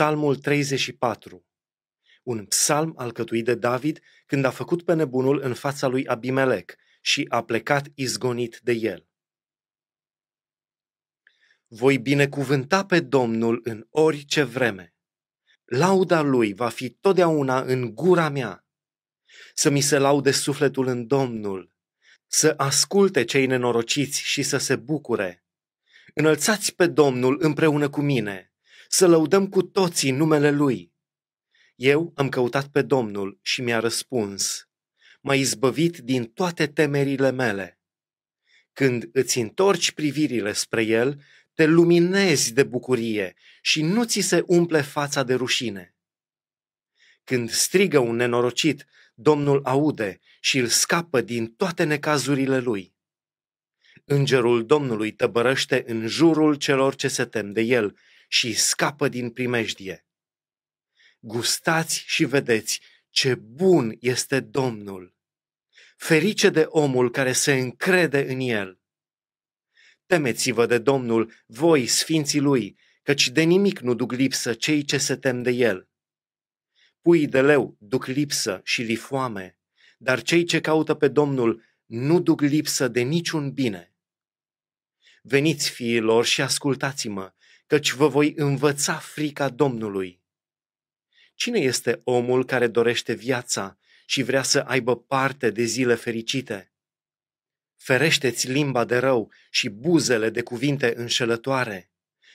Psalmul 34, un psalm alcătuit de David când a făcut pe nebunul în fața lui Abimelec și a plecat izgonit de el. Voi binecuvânta pe Domnul în orice vreme. Lauda lui va fi totdeauna în gura mea. Să mi se laude sufletul în Domnul, să asculte cei nenorociți și să se bucure. Înălțați pe Domnul împreună cu mine să lăudăm cu toții numele Lui. Eu am căutat pe Domnul și mi-a răspuns. M-a izbăvit din toate temerile mele. Când îți întorci privirile spre El, te luminezi de bucurie și nu ți se umple fața de rușine. Când strigă un nenorocit, Domnul aude și îl scapă din toate necazurile lui. Îngerul Domnului tăbărăște în jurul celor ce se tem de el și scapă din primejdie. Gustați și vedeți ce bun este Domnul! Ferice de omul care se încrede în el! Temeți-vă de Domnul, voi, sfinții lui, căci de nimic nu duc lipsă cei ce se tem de el. Pui de leu duc lipsă și li foame, dar cei ce caută pe Domnul nu duc lipsă de niciun bine. Veniți, fiilor, și ascultați-mă, căci vă voi învăța frica Domnului. Cine este omul care dorește viața și vrea să aibă parte de zile fericite? Ferește-ți limba de rău și buzele de cuvinte înșelătoare.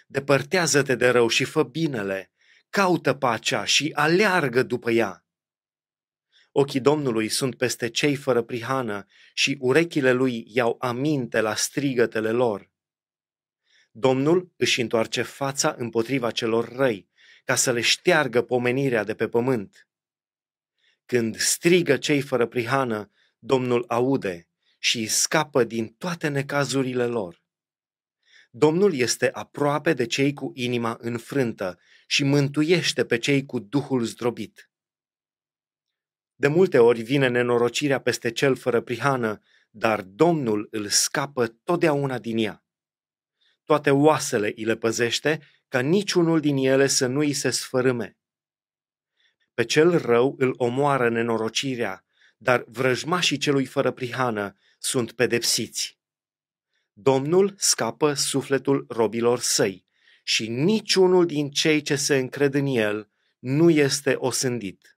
Depărtează-te de rău și fă binele, caută pacea și aleargă după ea. Ochii Domnului sunt peste cei fără prihană și urechile lui iau aminte la strigătele lor. Domnul își întoarce fața împotriva celor răi, ca să le șteargă pomenirea de pe pământ. Când strigă cei fără prihană, Domnul aude și îi scapă din toate necazurile lor. Domnul este aproape de cei cu inima înfrântă și mântuiește pe cei cu duhul zdrobit. De multe ori vine nenorocirea peste cel fără prihană, dar Domnul îl scapă totdeauna din ea toate oasele îi le păzește, ca niciunul din ele să nu îi se sfărâme. Pe cel rău îl omoară nenorocirea, dar vrăjmașii celui fără prihană sunt pedepsiți. Domnul scapă sufletul robilor săi și niciunul din cei ce se încred în el nu este osândit.